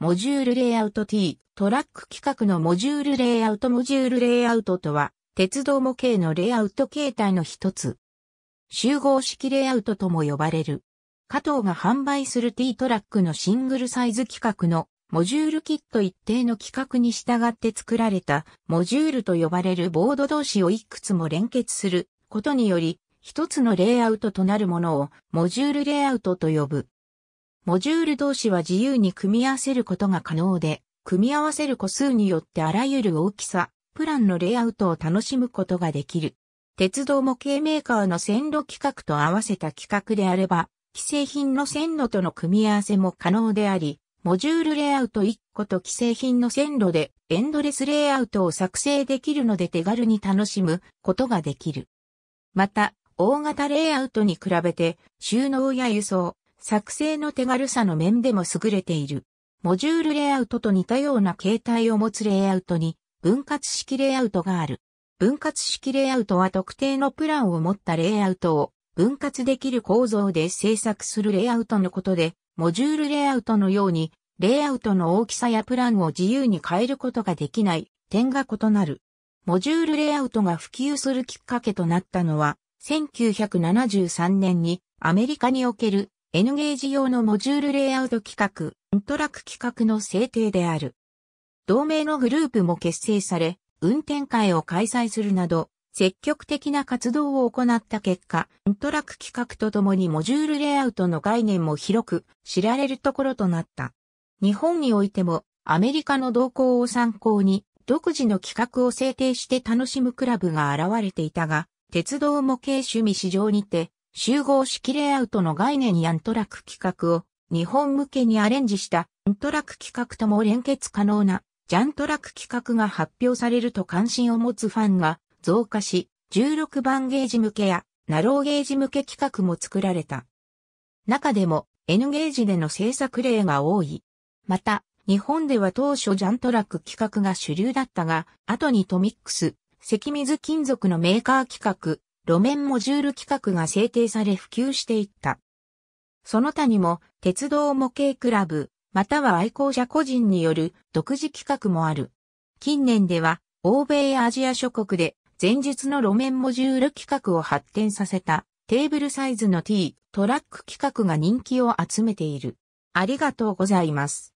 モジュールレイアウト T、トラック規格のモジュールレイアウトモジュールレイアウトとは、鉄道模型のレイアウト形態の一つ。集合式レイアウトとも呼ばれる。加藤が販売する T トラックのシングルサイズ規格のモジュールキット一定の規格に従って作られたモジュールと呼ばれるボード同士をいくつも連結することにより、一つのレイアウトとなるものをモジュールレイアウトと呼ぶ。モジュール同士は自由に組み合わせることが可能で、組み合わせる個数によってあらゆる大きさ、プランのレイアウトを楽しむことができる。鉄道模型メーカーの線路規格と合わせた規格であれば、既製品の線路との組み合わせも可能であり、モジュールレイアウト1個と既製品の線路でエンドレスレイアウトを作成できるので手軽に楽しむことができる。また、大型レイアウトに比べて収納や輸送、作成の手軽さの面でも優れている。モジュールレイアウトと似たような形態を持つレイアウトに分割式レイアウトがある。分割式レイアウトは特定のプランを持ったレイアウトを分割できる構造で制作するレイアウトのことで、モジュールレイアウトのようにレイアウトの大きさやプランを自由に変えることができない点が異なる。モジュールレイアウトが普及するきっかけとなったのは、1973年にアメリカにおける N ゲージ用のモジュールレイアウト規格、運トラック規格の制定である。同盟のグループも結成され、運転会を開催するなど、積極的な活動を行った結果、運トラック規格とともにモジュールレイアウトの概念も広く知られるところとなった。日本においても、アメリカの動向を参考に、独自の企画を制定して楽しむクラブが現れていたが、鉄道模型趣味市場にて、集合式レイアウトの概念やアントラク規格を日本向けにアレンジしたアントラク規格とも連結可能なジャントラク規格が発表されると関心を持つファンが増加し、16番ゲージ向けやナローゲージ向け規格も作られた。中でも N ゲージでの制作例が多い。また、日本では当初ジャントラック規格が主流だったが、後にトミックス、赤水金属のメーカー規格、路面モジュール規格が制定され普及していった。その他にも、鉄道模型クラブ、または愛好者個人による独自企画もある。近年では、欧米やアジア諸国で、前日の路面モジュール規格を発展させた、テーブルサイズの T、トラック規格が人気を集めている。ありがとうございます。